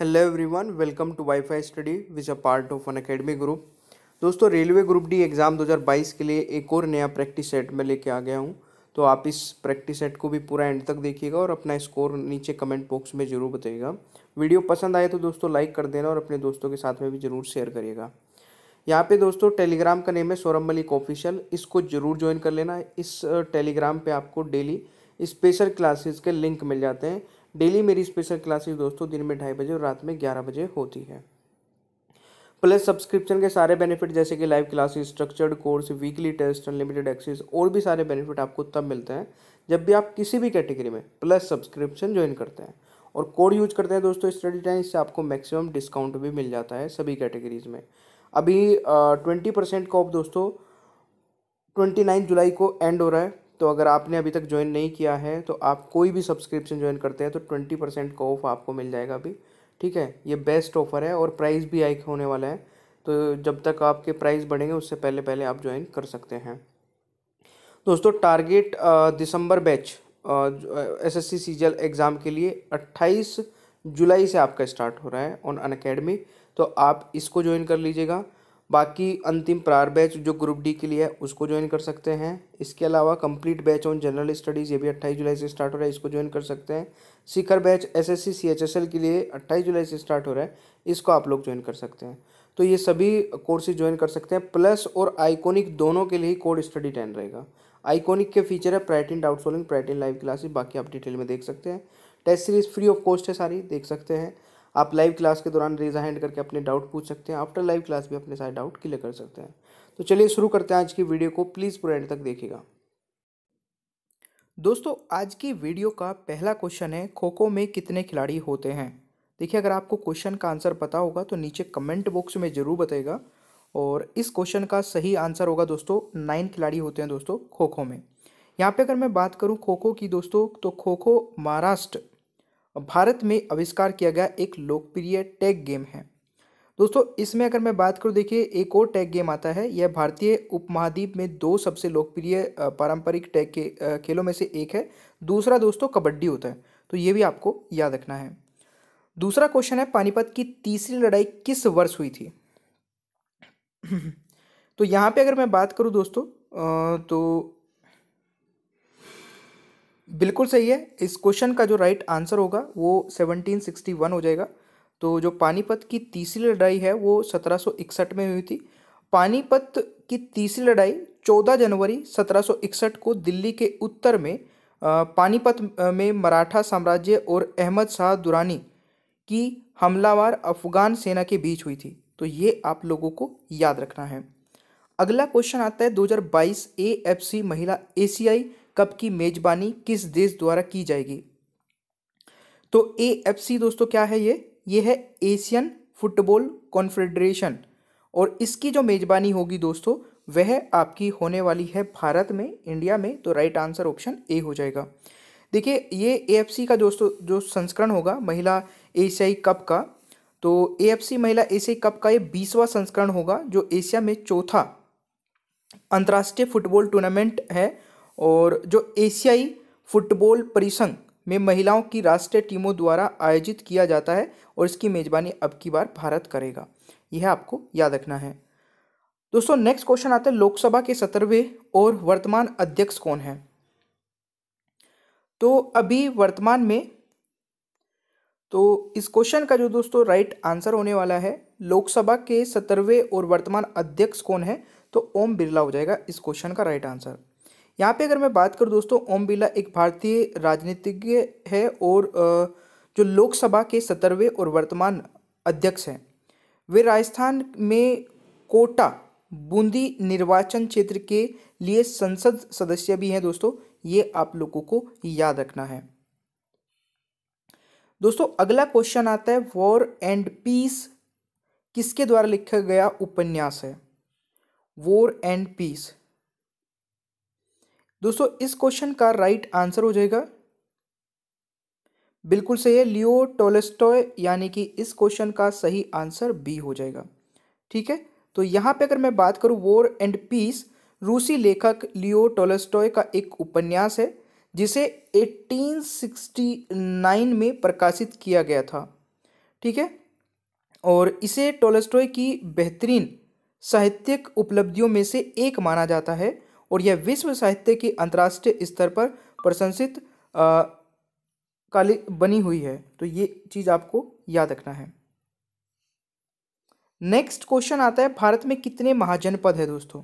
hello everyone welcome to wifi study which a part of Unacademy group दोस्तों railway group D exam 2022 के लिए एक और नया प्रैक्टिस सेट में लेके आ गया हूँ तो आप इस प्रैक्टिस सेट को भी पूरा एंड तक देखिएगा और अपना स्कोर नीचे कमेंट बॉक्स में ज़रूर बताइएगा वीडियो पसंद आए तो दोस्तों लाइक कर देना और अपने दोस्तों के साथ में भी ज़रूर शेयर करिएगा यहाँ पे दोस्तों टेलीग्राम का नेम है सौरभ मलिक ऑफिशियल इसको ज़रूर ज्वाइन कर लेना इस टेलीग्राम पर आपको डेली स्पेशल क्लासेस के लिंक मिल जाते हैं डेली मेरी स्पेशल क्लासेस दोस्तों दिन में ढाई बजे और रात में ग्यारह बजे होती है प्लस सब्सक्रिप्शन के सारे बेनिफिट जैसे कि live classes structured course weekly test unlimited access और भी सारे बेनिफिट आपको तब मिलते हैं जब भी आप किसी भी कैटेगरी में प्लस सब्सक्रिप्शन ज्वाइन करते हैं और कोड यूज करते हैं दोस्तों स्टडी टाइम इससे आपको मैक्सिमम डिस्काउंट भी मिल जाता है सभी कैटेगरीज में अभी ट्वेंटी परसेंट का ऑफ दोस्तों ट्वेंटी नाइन जुलाई को एंड हो रहा है तो अगर आपने अभी तक ज्वाइन नहीं किया है तो आप कोई भी सब्सक्रिप्शन ज्वाइन करते हैं तो ट्वेंटी परसेंट का ऑफ आपको मिल जाएगा अभी ठीक है ये बेस्ट ऑफर है और प्राइस भी हाइक होने वाला है तो जब तक आपके प्राइस बढ़ेंगे उससे पहले पहले आप ज्वाइन कर सकते हैं दोस्तों टारगेट दिसंबर batch S S C exam के लिए अट्ठाईस जुलाई से आपका स्टार्ट हो रहा है ऑन अन अकेडमी तो आप इसको ज्वाइन कर लीजिएगा बाकी अंतिम प्रार बैच जो ग्रुप डी के लिए है उसको ज्वाइन कर सकते हैं इसके अलावा complete batch on general studies ये भी अट्ठाईस जुलाई से स्टार्ट हो रहा है इसको ज्वाइन कर सकते हैं शिखर बैच एसएससी सीएचएसएल के लिए अट्ठाईस जुलाई से स्टार्ट हो रहा है इसको आप लोग ज्वाइन कर सकते हैं तो ये सभी कोर्सेज ज्वाइन कर सकते हैं प्लस और आइकोनिक दोनों के लिए ही कोड स्टडी टेन रहेगा आइकोनिक के फीचर है प्राइटिन डाउट सोलिंग प्राइटिन लाइव क्लासेस बाकी आप डिटेल में देख सकते हैं test series free of cost है सारी देख सकते हैं आप लाइव क्लास के दौरान रेजा हैंड करके अपने डाउट पूछ सकते हैं आफ्टर लाइव क्लास भी अपने सारे डाउट क्लियर कर सकते हैं तो चलिए शुरू करते हैं आज की वीडियो को प्लीज़ पूरा एंड तक देखिएगा दोस्तों आज की वीडियो का पहला क्वेश्चन है खो खो में कितने खिलाड़ी होते हैं देखिए अगर आपको क्वेश्चन का आंसर पता होगा तो नीचे कमेंट बॉक्स में ज़रूर बताएगा और इस क्वेश्चन का सही आंसर होगा दोस्तों नाइन खिलाड़ी होते हैं दोस्तों खो खो में यहाँ पे अगर मैं बात करूँ खो खो की दोस्तों तो खो खो महाराष्ट्र भारत में आविष्कार किया गया एक लोकप्रिय टैग गेम है दोस्तों इसमें अगर मैं बात करूँ देखिए एक और टैग गेम आता है यह भारतीय उपमहाद्वीप में दो सबसे लोकप्रिय पारंपरिक टैग के खेलों में से एक है दूसरा दोस्तों कबड्डी होता है तो ये भी आपको याद रखना है दूसरा क्वेश्चन है पानीपत की तीसरी लड़ाई किस वर्ष हुई थी तो यहाँ पे अगर मैं बात करूँ दोस्तों तो बिल्कुल सही है इस क्वेश्चन का जो राइट आंसर होगा वो 1761 हो जाएगा तो जो पानीपत की तीसरी लड़ाई है वो 1761 में हुई थी पानीपत की तीसरी लड़ाई 14 जनवरी 1761 को दिल्ली के उत्तर में पानीपत में मराठा साम्राज्य और अहमद शाह दुरानी की हमलावर अफगान सेना के बीच हुई थी तो ये आप लोगों को याद रखना है अगला क्वेश्चन आता है 2022 एएफसी महिला एशियाई कप की मेजबानी किस देश द्वारा की जाएगी तो ए एफ सी दोस्तों क्या है ये ये है एशियन फुटबॉल कॉन्फेडरेशन और इसकी जो मेजबानी होगी दोस्तों वह आपकी होने वाली है भारत में इंडिया में तो राइट आंसर ऑप्शन ए हो जाएगा देखिए ये ए एफ सी का दोस्तों जो संस्करण होगा महिला एशियाई कप का तो ए एफ सी महिला एशियाई कप का ये बीसवा संस्करण होगा जो एशिया में चौथा अंतर्राष्ट्रीय फुटबॉल टूर्नामेंट है और जो एशियाई फुटबॉल परिसंघ में महिलाओं की राष्ट्रीय टीमों द्वारा आयोजित किया जाता है और इसकी मेज़बानी अब की बार भारत करेगा यह आपको याद रखना है दोस्तों नेक्स्ट क्वेश्चन आता है लोकसभा के सत्रहवें और वर्तमान अध्यक्ष कौन है तो अभी वर्तमान में तो इस क्वेश्चन का जो दोस्तों राइट आंसर होने वाला है लोकसभा के सत्रहवें और वर्तमान अध्यक्ष कौन है तो ओम बिरला हो जाएगा इस क्वेश्चन का राइट आंसर यहाँ पे अगर मैं बात करूँ दोस्तों ओम बिरला एक भारतीय राजनीतिज्ञ है और जो लोकसभा के सत्रहवें और वर्तमान अध्यक्ष हैं वे राजस्थान में कोटा बूंदी निर्वाचन क्षेत्र के लिए संसद सदस्य भी हैं दोस्तों ये आप लोगों को याद रखना है दोस्तों अगला क्वेश्चन आता है वॉर एंड पीस किसके द्वारा लिखा गया उपन्यास है वॉर एंड पीस दोस्तों इस क्वेश्चन का राइट आंसर हो जाएगा बिल्कुल सही है लियो टोलेस्टॉय यानी कि इस क्वेश्चन का सही आंसर बी हो जाएगा ठीक है तो यहाँ पे अगर मैं बात करूँ वॉर एंड पीस रूसी लेखक लियो टोलेस्टॉय का एक उपन्यास है जिसे 1869 में प्रकाशित किया गया था ठीक है और इसे टोलेस्टॉय की बेहतरीन साहित्यिक उपलब्धियों में से एक माना जाता है और यह विश्व साहित्य की अंतर्राष्ट्रीय स्तर पर प्रशंसित काली बनी हुई है तो ये चीज़ आपको याद रखना है नेक्स्ट क्वेश्चन आता है भारत में कितने महाजनपद है दोस्तों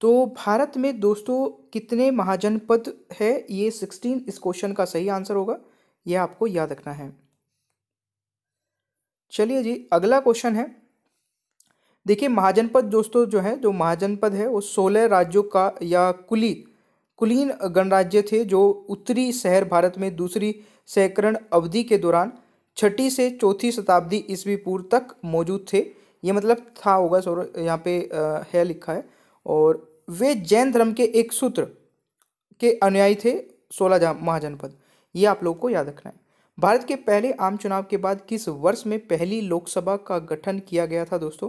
तो भारत में दोस्तों कितने महाजनपद है ये सिक्सटीन इस क्वेश्चन का सही आंसर होगा यह आपको याद रखना है चलिए जी अगला क्वेश्चन है देखिए महाजनपद दोस्तों जो है जो महाजनपद है वो सोलह राज्यों का या कुली कुलीन गणराज्य थे जो उत्तरी शहर भारत में दूसरी सैकरण अवधि के दौरान छठी से चौथी शताब्दी ईस्वी पूर्व तक मौजूद थे ये मतलब था होगा सौर यहाँ पे है लिखा है और वे जैन धर्म के एक सूत्र के अनुयायी थे सोलह महाजनपद ये आप लोग को याद रखना है भारत के पहले आम चुनाव के बाद किस वर्ष में पहली लोकसभा का गठन किया गया था दोस्तों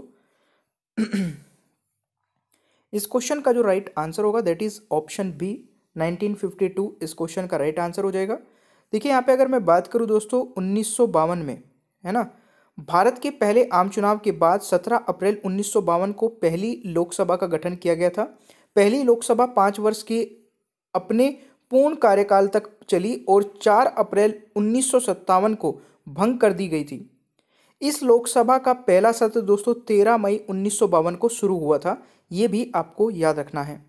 इस क्वेश्चन का जो राइट right आंसर होगा दैट इज ऑप्शन बी 1952 इस क्वेश्चन का राइट right आंसर हो जाएगा देखिए यहाँ पे अगर मैं बात करूँ दोस्तों उन्नीस में है ना भारत के पहले आम चुनाव के बाद 17 अप्रैल उन्नीस को पहली लोकसभा का गठन किया गया था पहली लोकसभा पाँच वर्ष के अपने पूर्ण कार्यकाल तक चली और 4 अप्रैल उन्नीस को भंग कर दी गई थी इस लोकसभा का पहला सत्र दोस्तों तेरह मई उन्नीस को शुरू हुआ था ये भी आपको याद रखना है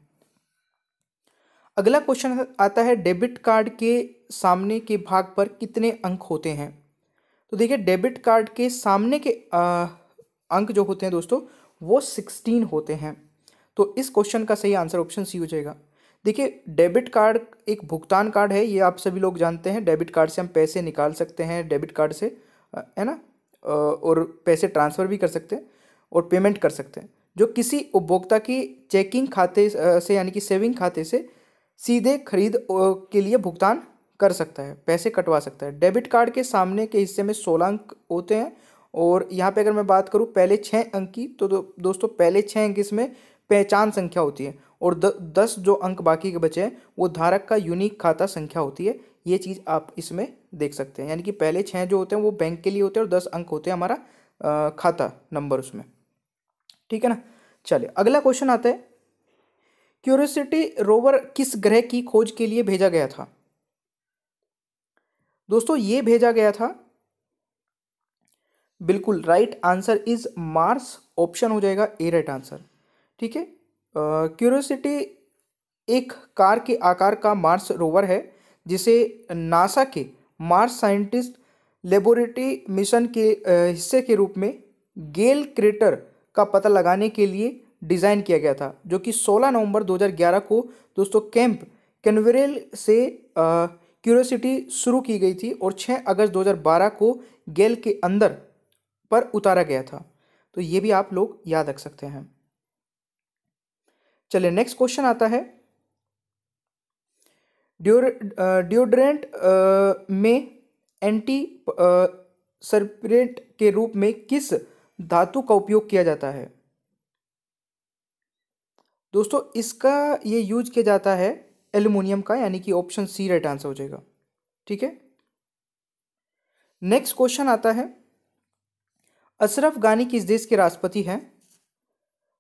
अगला क्वेश्चन आता है डेबिट कार्ड के सामने के भाग पर कितने अंक होते हैं तो देखिए डेबिट कार्ड के सामने के आ, अंक जो होते हैं दोस्तों वो सिक्सटीन होते हैं तो इस क्वेश्चन का सही आंसर ऑप्शन सी हो जाएगा देखिए डेबिट कार्ड एक भुगतान कार्ड है ये आप सभी लोग जानते हैं डेबिट कार्ड से हम पैसे निकाल सकते हैं डेबिट कार्ड से है ना और पैसे ट्रांसफ़र भी कर सकते हैं और पेमेंट कर सकते हैं जो किसी उपभोक्ता की चेकिंग खाते से यानी कि सेविंग खाते से सीधे खरीद के लिए भुगतान कर सकता है पैसे कटवा सकता है डेबिट कार्ड के सामने के हिस्से में सोलह अंक होते हैं और यहाँ पे अगर मैं बात करूँ पहले छः अंक की तो दो, दोस्तों पहले छः अंक इसमें पहचान संख्या होती है और द, दस जो अंक बाकी के बचे हैं वो धारक का यूनिक खाता संख्या होती है ये चीज़ आप इसमें देख सकते हैं यानी कि पहले छः जो होते हैं वो बैंक के लिए होते हैं और दस अंक होते हैं हमारा आ, खाता नंबर उसमें ठीक है ना चलिए अगला क्वेश्चन आता है क्यूरियोसिटी रोवर किस ग्रह की खोज के लिए भेजा गया था दोस्तों ये भेजा गया था बिल्कुल right answer is Mars option हो जाएगा ए राइट आंसर ठीक है क्यूरोसिटी एक कार के आकार का मार्स रोवर है जिसे नासा के मार्स साइंटिस्ट लेबोरेटरी मिशन के हिस्से के रूप में गेल क्रेटर का पता लगाने के लिए डिज़ाइन किया गया था जो कि 16 नवंबर 2011 को दोस्तों कैंप कैनवेरेल से क्यूरोसिटी शुरू की गई थी और 6 अगस्त 2012 को गेल के अंदर पर उतारा गया था तो ये भी आप लोग याद रख सकते हैं चलिए नेक्स्ट क्वेश्चन आता है ड्योर डिओड्रेंट में एंटी सर्पेंट के रूप में किस धातु का उपयोग किया जाता है दोस्तों इसका ये यूज किया जाता है एल्यूमिनियम का यानी कि ऑप्शन सी राइट आंसर हो जाएगा ठीक है नेक्स्ट क्वेश्चन आता है अशरफ गानी किस देश के राष्ट्रपति हैं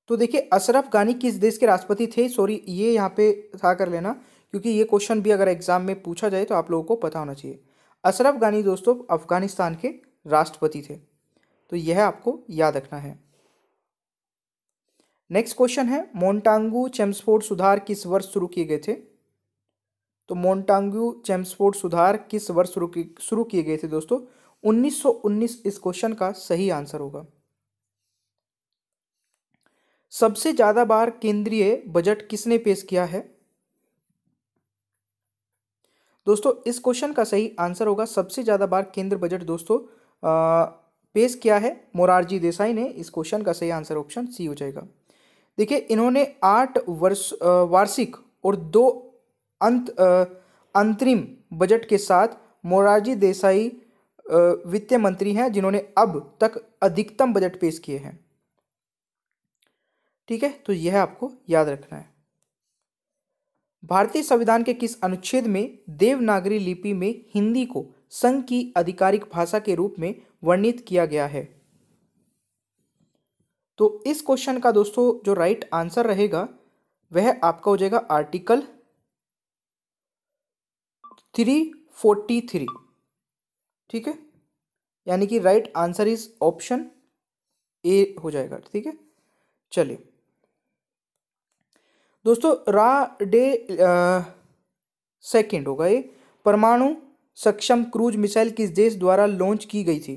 तो देखिए अशरफ गानी किस देश के राष्ट्रपति थे सॉरी ये यहाँ पे था कर लेना क्योंकि ये क्वेश्चन भी अगर एग्जाम में पूछा जाए तो आप लोगों को पता होना चाहिए अशरफ गानी दोस्तों अफगानिस्तान के राष्ट्रपति थे तो यह आपको याद रखना है नेक्स्ट क्वेश्चन है मोन्टांगू चैम्सफोर्ड सुधार किस वर्ष शुरू किए गए थे तो मोन्टांगू चैम्सफोर्ड सुधार किस वर्ष शुरू किए गए थे दोस्तों 1919 इस क्वेश्चन का सही आंसर होगा सबसे ज्यादा बार केंद्रीय बजट किसने पेश किया है दोस्तों इस क्वेश्चन का सही आंसर होगा सबसे ज्यादा बार केंद्र बजट दोस्तों आ, पेश किया है मोरारजी देसाई ने इस क्वेश्चन का सही आंसर ऑप्शन सी हो जाएगा देखिए इन्होंने आठ वर्ष वार्षिक और दो अंत अंतरिम बजट के साथ मोरारजी देसाई वित्त मंत्री हैं जिन्होंने अब तक अधिकतम बजट पेश किए हैं ठीक है तो यह आपको याद रखना है भारतीय संविधान के किस अनुच्छेद में देवनागरी लिपि में हिंदी को संघ की आधिकारिक भाषा के रूप में वर्णित किया गया है तो इस क्वेश्चन का दोस्तों जो राइट आंसर रहेगा वह आपका हो जाएगा आर्टिकल थ्री फोर्टी थ्री ठीक है यानी कि right answer is option A हो जाएगा ठीक है चलिए दोस्तों रा डे सेकेंड होगा ये परमाणु सक्षम क्रूज मिसाइल किस देश द्वारा लॉन्च की गई थी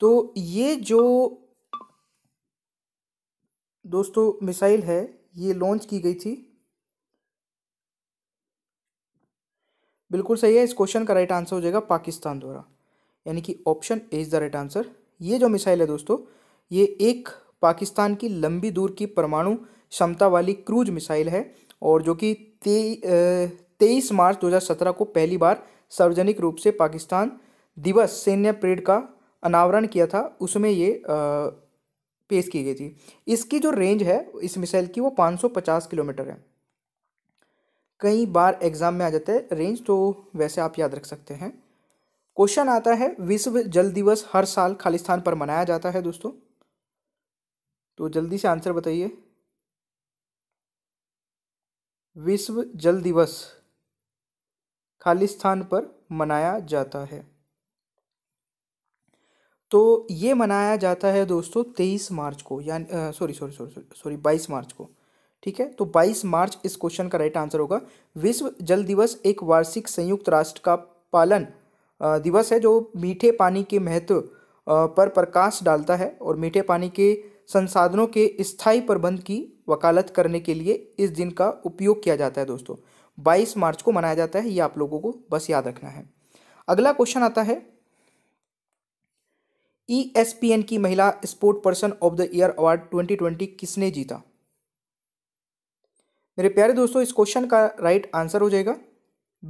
तो ये जो दोस्तों मिसाइल है ये लॉन्च की गई थी बिल्कुल सही है इस क्वेश्चन का राइट आंसर हो जाएगा पाकिस्तान द्वारा यानी कि option A is the right answer ये जो मिसाइल है दोस्तों ये एक पाकिस्तान की लंबी दूर की परमाणु क्षमता वाली क्रूज मिसाइल है और जो कि तेईस मार्च 2017 को पहली बार सार्वजनिक रूप से पाकिस्तान दिवस सैन्य परेड का अनावरण किया था उसमें ये आ, पेश की गई थी इसकी जो रेंज है इस मिसाइल की वो 550 किलोमीटर है कई बार एग्ज़ाम में आ जाता है रेंज तो वैसे आप याद रख सकते हैं क्वेश्चन आता है विश्व जल दिवस हर साल खालिस्तान पर मनाया जाता है दोस्तों तो जल्दी से आंसर बताइए विश्व जल दिवस खालिस्तान पर मनाया जाता है तो ये मनाया जाता है दोस्तों तेईस मार्च को यानी sorry sorry sorry sorry sorry बाईस मार्च को ठीक है तो बाईस मार्च इस क्वेश्चन का राइट आंसर होगा विश्व जल दिवस एक वार्षिक संयुक्त राष्ट्र का पालन दिवस है जो मीठे पानी के महत्व पर प्रकाश डालता है और मीठे पानी के संसाधनों के स्थायी प्रबंध की वकालत करने के लिए इस दिन का उपयोग किया जाता है दोस्तों बाईस मार्च को मनाया जाता है ये आप लोगों को बस याद रखना है अगला क्वेश्चन आता है ई e की महिला sport person of the year award 2020 किसने जीता मेरे प्यारे दोस्तों इस क्वेश्चन का राइट आंसर हो जाएगा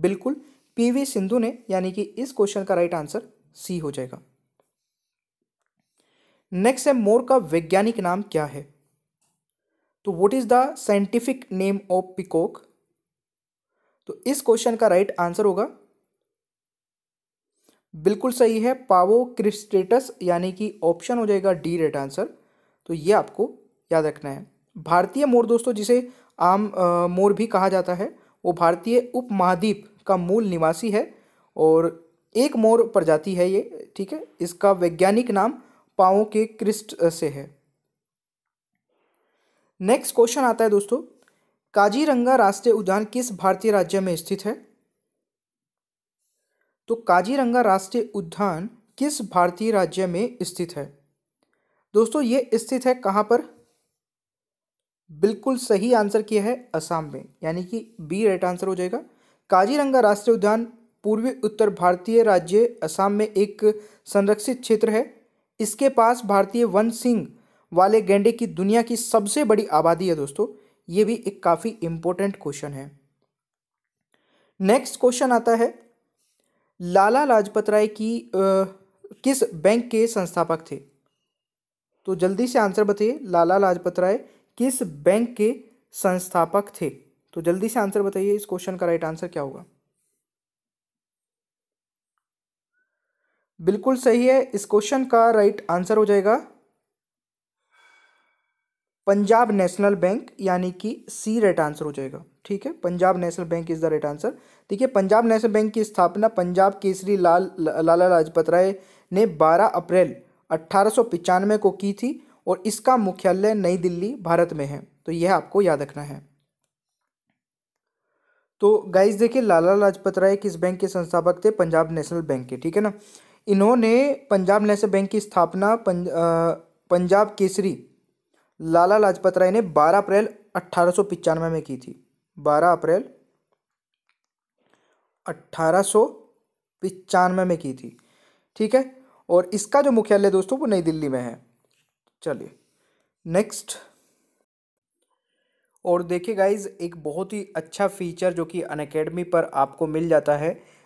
बिल्कुल पीवी सिंधु ने यानी कि इस क्वेश्चन का राइट आंसर सी हो जाएगा नेक्स्ट है मोर का वैज्ञानिक नाम क्या है तो what is the scientific name of peacock तो इस क्वेश्चन का राइट आंसर होगा बिल्कुल सही है पावो क्रिस्टेटस यानी कि ऑप्शन हो जाएगा डी राइट आंसर तो ये आपको याद रखना है भारतीय मोर दोस्तों जिसे आम आ, मोर भी कहा जाता है वो भारतीय उपमहाद्वीप का मूल निवासी है और एक मोर प्रजाति है ये ठीक है इसका वैज्ञानिक नाम पाओ के क्रिस्ट से है नेक्स्ट क्वेश्चन आता है दोस्तों काजीरंगा राष्ट्रीय उद्यान किस भारतीय राज्य में स्थित है तो काजीरंगा राष्ट्रीय उद्यान किस भारतीय राज्य में स्थित है दोस्तों ये स्थित है कहां पर बिल्कुल सही आंसर किया है असम में यानी कि बी राइट आंसर हो जाएगा काजीरंगा राष्ट्रीय उद्यान पूर्वी उत्तर भारतीय राज्य असम में एक संरक्षित क्षेत्र है इसके पास भारतीय वन सिंह वाले गेंडे की दुनिया की सबसे बड़ी आबादी है दोस्तों ये भी एक काफ़ी इम्पोर्टेंट क्वेश्चन है नेक्स्ट क्वेश्चन आता है लाला लाजपत राय की आ, किस बैंक के संस्थापक थे तो जल्दी से आंसर बताइए लाला लाजपत राय किस बैंक के संस्थापक थे तो जल्दी से आंसर बताइए इस क्वेश्चन का राइट आंसर क्या होगा बिल्कुल सही है इस क्वेश्चन का राइट आंसर हो जाएगा पंजाब नेशनल बैंक यानी कि सी राइट आंसर हो जाएगा ठीक है Punjab National Bank is the right answer देखिए पंजाब नेशनल बैंक की स्थापना पंजाब केसरी लाल लाला लाजपत राय ने 12 अप्रैल अट्ठारह को की थी और इसका मुख्यालय नई दिल्ली भारत में है तो यह आपको याद रखना है तो गाइज देखिए लाला लाजपत राय किस बैंक के संस्थापक थे पंजाब नेशनल बैंक के ठीक है ना इन्होंने पंजाब नेशनल बैंक की स्थापना पंज, पंजाब केसरी लाला लाजपत राय ने 12 अप्रैल अट्ठारह में की थी 12 अप्रैल अट्ठारह में की थी ठीक है और इसका जो मुख्यालय दोस्तों वो नई दिल्ली में है चलिए नेक्स्ट और देखिए गाइज एक बहुत ही अच्छा फीचर जो कि अनकेडमी पर आपको मिल जाता है